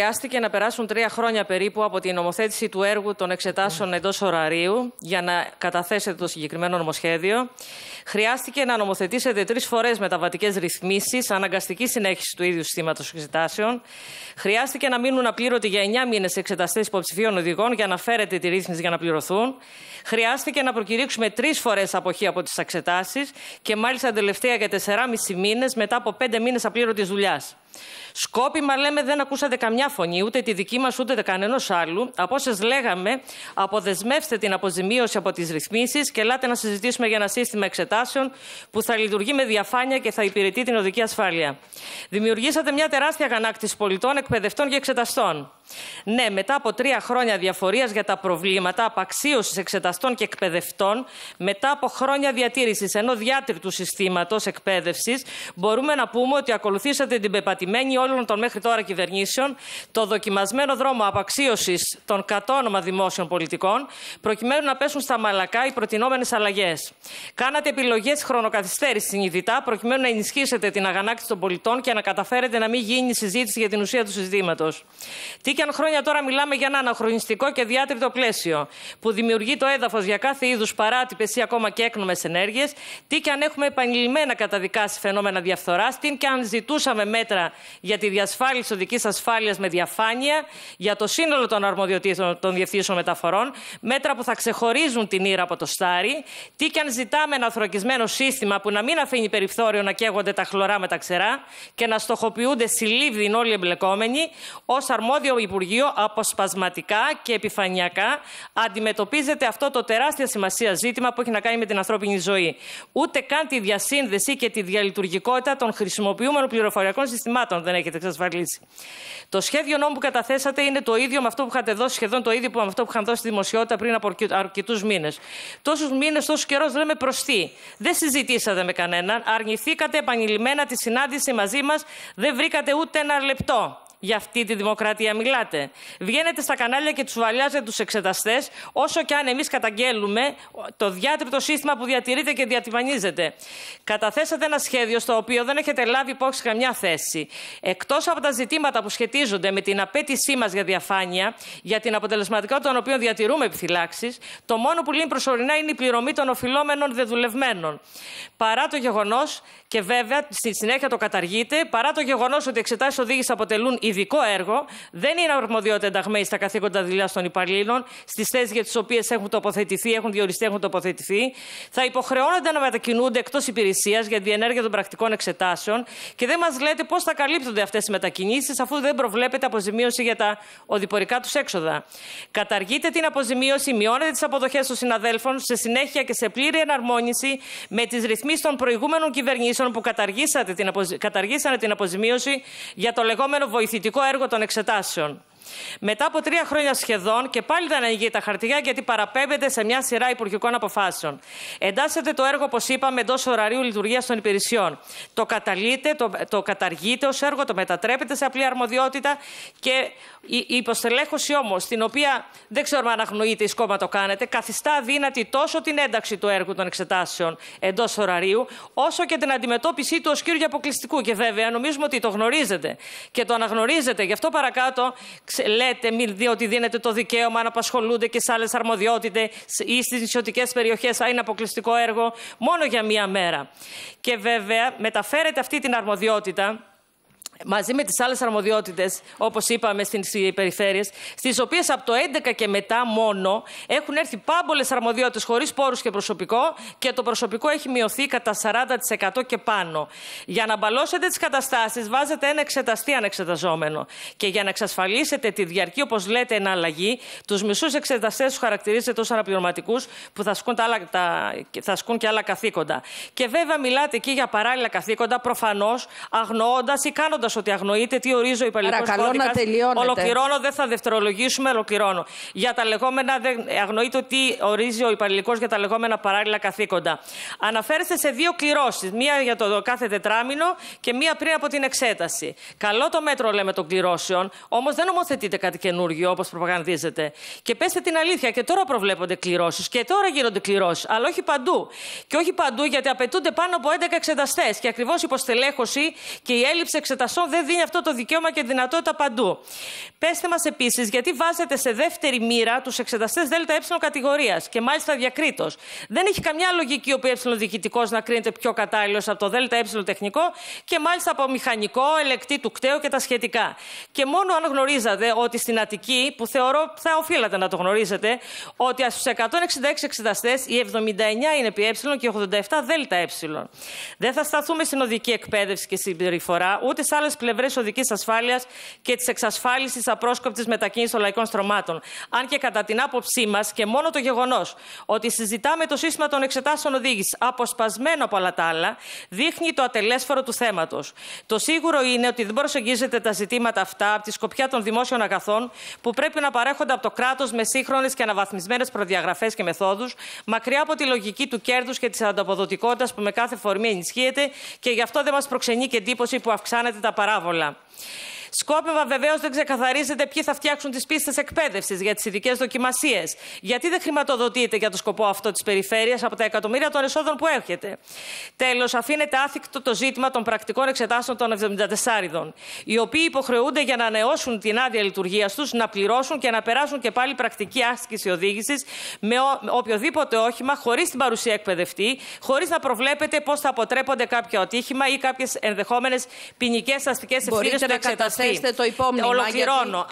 Χρειάστηκε να περάσουν τρία χρόνια περίπου από την νομοθέτηση του έργου των εξετάσεων εντός ωραρίου για να καταθέσετε το συγκεκριμένο νομοσχέδιο. Χρειάστηκε να νομοθετήσετε τρεις φορές μεταβατικές ρυθμίσεις, αναγκαστική συνέχιση του ίδιου συστήματος εξετάσεων. Χρειάστηκε να μείνουν απλήρωτοι για εννιά μήνες εξεταστές υποψηφίων οδηγών για να φέρετε τη ρύθμιση για να πληρωθούν. Χρειάστηκε να προκηρύξουμε τρεις φορές αποχή από τις εξετάσεις και μάλιστα τελευταία για 4,5 μήνες μετά από πέντε μήνες απλήρωτης δουλειάς. Σκόπιμα, λέμε, δεν ακούσατε καμιά φωνή, ούτε τη δική μας ούτε κανένας άλλου. Από όσες λέγαμε, αποδεσμεύστε την αποζημίωση από τις ρυθμίσεις και ελάτε να συζητήσουμε για ένα σύστημα εξετάσεων που θα λειτουργεί με διαφάνεια και θα υπηρετεί την οδική ασφάλεια. Δημιουργήσατε μια τεράστια γανάκτηση πολιτών, εκπαιδευτών και εξεταστών. Ναι, μετά από τρία χρόνια διαφορίας για τα προβλήματα απαξίωσης εξεταστών και εκπαιδευτών, μετά από χρόνια διατήρησης ενός διάτριτου συστήματος εκπαίδευσης, μπορούμε να πούμε ότι ακολουθήσατε την πεπατημένη παρατημένη όλων των μέχρι τώρα κυβερνήσεων το δοκιμασμένο δρόμο απαξίωσης των κατόνομα δημόσιων πολιτικών, προκειμένου να πέσουν στα μαλακά οι προτινόμενες αλλαγές. Κάνατε επιλογές χρονοκαθυστέρησης συνειδητά, προκειμένου να ενισχύσετε την αγανάκτηση των πολιτών και να καταφέρετε να μην γίνει συζήτηση για την ουσία του συζητήματο. Τι και αν χρόνια τώρα μιλάμε για ένα αναχρονιστικό και διάτριτο πλαίσιο, που δημιουργεί το έδαφος για κάθε είδους παράτυπες ή ακόμα και έκνομες ενέργειες, τι και αν έχουμε επανειλημμένα καταδικάσει φαινόμενα διαφθοράς, τι και αν ζητούσαμε μέτρα για τη διασφάλιση οδικής ασφάλειας με διαφάνεια για το σύνολο των αρμοδιοτήτων των διευθύνσεων μεταφορών, μέτρα που θα ξεχωρίζουν την ήρα από το στάρι, τι και αν ζητάμε ένα ανθρωπισμένο σύστημα που να μην αφήνει περιφθώριο να καίγονται τα χλωρά με τα ξερά και να στοχοποιούνται συλλήβδιν όλοι οι εμπλεκόμενοι, ως αρμόδιο Υπουργείο αποσπασματικά και επιφανειακά αντιμετωπίζεται αυτό το τεράστια σημασία ζήτημα που έχει να κάνει με την ανθρώπινη ζωή. Ούτε καν τη διασύνδεση και τη διαλειτουργικότητα των χρησιμοποιούμενων πληροφοριακών συστημάτων δεν έχετε εξασφαλίσει. Το σχέδιο νόμου που καταθέσατε είναι το ίδιο με αυτό που είχατε δώσει, σχεδόν το ίδιο με αυτό που είχαν δώσει στη δημοσιότητα πριν από αρκετούς μήνες. Τόσους μήνες, τόσος καιρός λέμε τι. Δεν συζητήσατε με κανέναν. Αρνηθήκατε επανειλημμένα τη συνάντηση μαζί μας. Δεν βρήκατε ούτε ένα λεπτό για αυτή τη δημοκρατία μιλάτε. Βγαίνετε στα κανάλια και τους βαλιάζετε τους εξεταστές, όσο και αν εμείς καταγγέλουμε το διάτριπτο σύστημα που διατηρείται και διατυπανίζεται. Καταθέσατε ένα σχέδιο στο οποίο δεν έχετε λάβει υπόψη καμιά θέση. Εκτός από τα ζητήματα που σχετίζονται με την απέτησή μας για διαφάνεια, για την αποτελεσματικότητα των οποίων διατηρούμε επιφυλάξεις, το μόνο που λύνει προσωρινά είναι η πληρωμή των οφειλόμενων δεδουλευμένων. Παρά το γεγονός, και βέβαια στη συνέχεια το καταργείτε, παρά το γεγονός ότι εξετάσεις οδήγηση αποτελούν ειδικό έργο. Δεν είναι αρμοδιότητα ενταγμένη στα καθήκοντα δουλειά των υπαλλήλων, στις θέσεις για τις οποίες έχουν τοποθετηθεί, έχουν διοριστεί, έχουν τοποθετηθεί. Θα υποχρεώνονται να μετακινούνται εκτός υπηρεσίας για τη διενέργεια των πρακτικών εξετάσεων και δεν μας λέτε πώς θα καλύπτονται αυτές οι μετακινήσεις, αφού δεν προβλέπεται αποζημίωση για τα οδηπορικά τους έξοδα. Καταργείται την αποζημίωση, μειώνεται τις αποδοχές των συναδέλφων, σε συνέχεια και σε πλήρη εναρμόνιση με τις ρυθμίσεις των προηγούμενων κυβερνήσεων που καταργήσατε την καταργήσανε την αποζημίωση για το λεγόμενο βοηθητή Ειδικό έργο των εξετάσεων. Μετά από τρία χρόνια σχεδόν και πάλι δεν ανοίγει τα χαρτιά γιατί παραπέμπεται σε μια σειρά υπουργικών αποφάσεων. Εντάσσεται το έργο, όπως είπαμε, εντός ωραρίου λειτουργίας των υπηρεσιών. Το καταλύεται, το, το καταργείται ως έργο, το μετατρέπεται σε απλή αρμοδιότητα και η, η υποστελέχωση όμως, την οποία δεν ξέρουμε αν αγνοείται ή σκόμα το κάνετε, καθιστά αδύνατη τόσο την ένταξη του έργου των εξετάσεων εντός ωραρίου, όσο και την αντιμετώπιση του ως κύριο αποκλειστικού. Και βέβαια, νομίζουμε ότι το γνωρίζετε και το αναγνωρίζετε. Γι' αυτό παρακάτω λέτε, ότι δίνετε το δικαίωμα να απασχολούνται και σε άλλες αρμοδιότητες ή στις νησιωτικές περιοχές, αν είναι αποκλειστικό έργο, μόνο για μία μέρα. Και βέβαια, μεταφέρετε αυτή την αρμοδιότητα μαζί με τις άλλες αρμοδιότητες, όπως είπαμε στις περιφέρειες, στις οποίες από το 11 και μετά μόνο έχουν έρθει πάμπολες αρμοδιότητες χωρίς πόρους και προσωπικό και το προσωπικό έχει μειωθεί κατά 40% και πάνω. Για να μπαλώσετε τις καταστάσεις βάζετε ένα εξεταστή ανεξεταζόμενο και για να εξασφαλίσετε τη διαρκή, όπως λέτε, εναλλαγή, τους μισούς εξεταστές τους χαρακτηρίζετε ως αναπληρωματικούς που θα σκούν, τα θα σκούν και άλλα καθήκοντα. Και βέβαια μιλάτε εκεί για παράλληλα καθήκοντα, προφανώς αγνοώντας ή κάνοντας ότι αγνοείται τι ορίζει ο υπαλληλικό κώδικα. Ολοκληρώνω, δεν θα δευτερολογήσουμε, ολοκληρώνω. Για τα λεγόμενα, δεν, αγνοείται τι ορίζει ο υπαλληλικός για τα λεγόμενα παράλληλα καθήκοντα. Αναφέρεστε σε δύο κληρώσεις. Μία για το κάθε τετράμινο και μία πριν από την εξέταση. Καλό το μέτρο, λέμε, των κληρώσεων, όμως δεν νομοθετείτε κάτι καινούργιο όπως προπαγανδίζετε. Και πέστε την αλήθεια, και τώρα προβλέπονται κληρώσεις και τώρα γίνονται κληρώσεις, αλλά όχι παντού. Και όχι παντού γιατί απαιτούνται πάνω από 11 εξεταστές. Και ακριβώς υποστελέχωση και η έλλειψη εξεταστών δεν δίνει αυτό το δικαίωμα και δυνατότητα παντού. Πέστε μας επίσης, γιατί βάζετε σε δεύτερη μοίρα τους εξεταστές ΔΕΛΤΑ ε κατηγορίας και μάλιστα διακρίτως. Δεν έχει καμιά λογική ο ΠΕ διοικητικός να κρίνεται πιο κατάλληλος από το ΔΕΛΤΑ ε τεχνικό και μάλιστα από μηχανικό, ελεκτή του κταίου και τα σχετικά. Και μόνο αν γνωρίζατε ότι στην Αττική, που θεωρώ θα οφείλατε να το γνωρίζετε, ότι στου 166 εξεταστές οι 79 είναι ΠΕ και 87 ΔΕΛΤΑ ε. Δεν θα σταθούμε στην οδική εκπαίδευση και συμπεριφορά, ούτε σε άλλες πλευρές οδικής ασφάλειας και της εξασφάλισης απρόσκοπτης μετακίνησης των λαϊκών στρωμάτων. Αν και κατά την άποψή μας και μόνο το γεγονός ότι συζητάμε το σύστημα των εξετάσεων οδήγησης αποσπασμένο από όλα τα άλλα, δείχνει το ατελέσφορο του θέματος. Το σίγουρο είναι ότι δεν προσεγγίζεται τα ζητήματα αυτά από τη σκοπιά των δημόσιων αγαθών που πρέπει να παρέχονται από το κράτος με σύγχρονες και αναβαθμισμένες προδιαγραφές και μεθόδους, μακριά από τη λογική του κέρδους και της ανταποδοτικότητας που με κάθε φορμή ενισχύεται και γι' αυτό δεν μας προξενεί και εντύπωση που αυξάνεται τα παράβολα. Σκόπευα βεβαίως δεν ξεκαθαρίζεται ποιοι θα φτιάξουν τις πίστες εκπαίδευσης για τις ειδικές δοκιμασίες. Γιατί δεν χρηματοδοτείται για το σκοπό αυτό της περιφέρειας από τα εκατομμύρια των εσόδων που έχετε. Τέλος, αφήνεται άθικτο το ζήτημα των πρακτικών εξετάσεων των 74 ηδων οι οποίοι υποχρεούνται για να ανανεώσουν την άδεια λειτουργίας τους, να πληρώσουν και να περάσουν και πάλι πρακτική άσκηση οδήγησης με οποιοδήποτε όχημα, χωρίς την παρουσία εκπαιδευτή, χωρίς να προβλέπεται πώς θα αποτρέπονται κάποιο ατύχημα ή κάποιες ενδεχόμενες ποινικές αστικές ευθύνες που προσθέσετε το υπόμνημα. Ολοκληρώνω.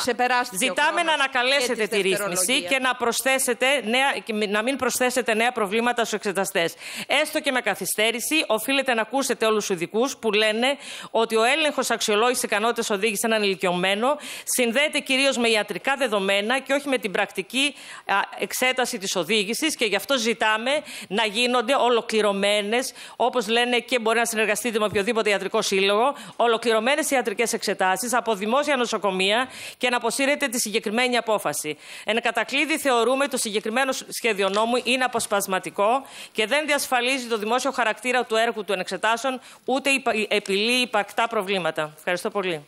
Ζητάμε να ανακαλέσετε τη ρύθμιση και να, προσθέσετε νέα, να μην προσθέσετε νέα προβλήματα στους εξεταστές. Έστω και με καθυστέρηση, οφείλετε να ακούσετε όλους τους ειδικούς που λένε ότι ο έλεγχος αξιολόγησης ικανότητας οδήγηση έναν ηλικιωμένο συνδέεται κυρίως με ιατρικά δεδομένα και όχι με την πρακτική εξέταση της οδήγησης και γι' αυτό ζητάμε να γίνονται ολοκληρωμένες, όπως λένε και μπορεί να συνεργαστείτε με οποιοδήποτε ιατρικό σύλλογο, ολοκληρωμένες ιατρικές εξετάσεις από δημόσια νοσοκομεία και να αποσύρεται τη συγκεκριμένη απόφαση. Εν κατακλείδη, θεωρούμε το συγκεκριμένο σχέδιο νόμου είναι αποσπασματικό και δεν διασφαλίζει το δημόσιο χαρακτήρα του έργου των εξετάσεων, ούτε επιλύει υπακτά προβλήματα. Ευχαριστώ πολύ.